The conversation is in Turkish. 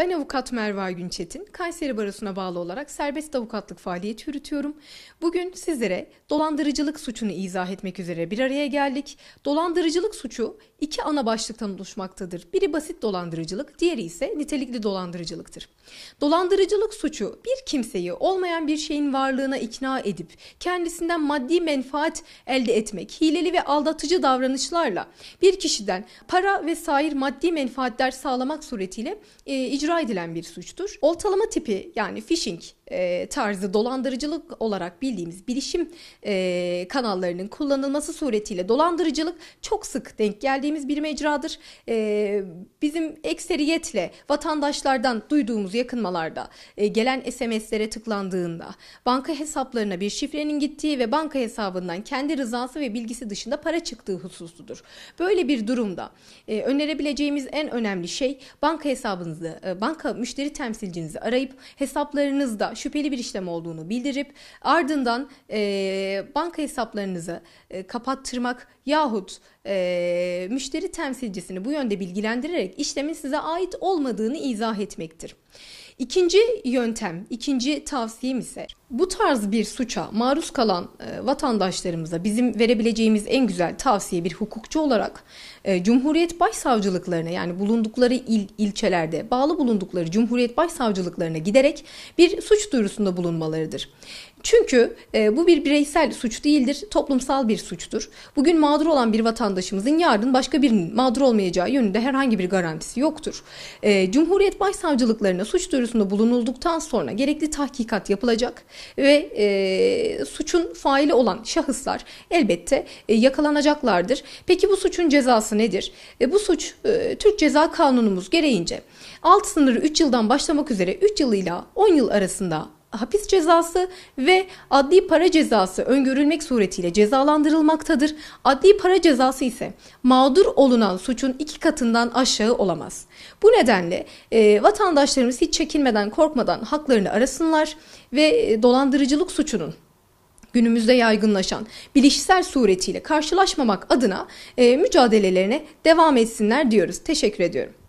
Ben avukat Merva Günçetin, Kayseri Barosu'na bağlı olarak serbest avukatlık faaliyeti yürütüyorum. Bugün sizlere dolandırıcılık suçunu izah etmek üzere bir araya geldik. Dolandırıcılık suçu iki ana başlıktan oluşmaktadır. Biri basit dolandırıcılık, diğeri ise nitelikli dolandırıcılıktır. Dolandırıcılık suçu bir kimseyi olmayan bir şeyin varlığına ikna edip kendisinden maddi menfaat elde etmek, hileli ve aldatıcı davranışlarla bir kişiden para ve sair maddi menfaatler sağlamak suretiyle e, icra icra edilen bir suçtur. Oltalama tipi yani phishing e, tarzı dolandırıcılık olarak bildiğimiz bilişim e, kanallarının kullanılması suretiyle dolandırıcılık çok sık denk geldiğimiz bir mecradır. E, bizim ekseriyetle vatandaşlardan duyduğumuz yakınmalarda e, gelen SMS'lere tıklandığında banka hesaplarına bir şifrenin gittiği ve banka hesabından kendi rızası ve bilgisi dışında para çıktığı hususudur. Böyle bir durumda e, önerebileceğimiz en önemli şey banka hesabınızı e, banka müşteri temsilcinizi arayıp hesaplarınızda şüpheli bir işlem olduğunu bildirip ardından e, banka hesaplarınızı e, kapattırmak yahut e, müşteri temsilcisini bu yönde bilgilendirerek işlemin size ait olmadığını izah etmektir. İkinci yöntem, ikinci tavsiyem ise bu tarz bir suça maruz kalan e, vatandaşlarımıza bizim verebileceğimiz en güzel tavsiye bir hukukçu olarak e, Cumhuriyet Başsavcılıklarına yani bulundukları il ilçelerde bağlı bulundukları Cumhuriyet Başsavcılıklarına giderek bir suç duyurusunda bulunmalarıdır. Çünkü e, bu bir bireysel suç değildir, toplumsal bir suçtur. Bugün mağdur olan bir vatandaşımızın yarın başka birinin mağdur olmayacağı yönünde herhangi bir garantisi yoktur. E, Cumhuriyet Başsavcılıklarına suç duyurusunda bulunulduktan sonra gerekli tahkikat yapılacak ve e, suçun faili olan şahıslar elbette e, yakalanacaklardır. Peki bu suçun cezası nedir? E, bu suç e, Türk Ceza Kanunumuz gereğince alt sınırı 3 yıldan başlamak üzere 3 yıl ile 10 yıl arasında hapis cezası ve adli para cezası öngörülmek suretiyle cezalandırılmaktadır. Adli para cezası ise mağdur olunan suçun iki katından aşağı olamaz. Bu nedenle e, vatandaşlarımız hiç çekinmeden korkmadan haklarını arasınlar ve e, dolandırıcılık suçunun günümüzde yaygınlaşan bilişsel suretiyle karşılaşmamak adına e, mücadelelerine devam etsinler diyoruz. Teşekkür ediyorum.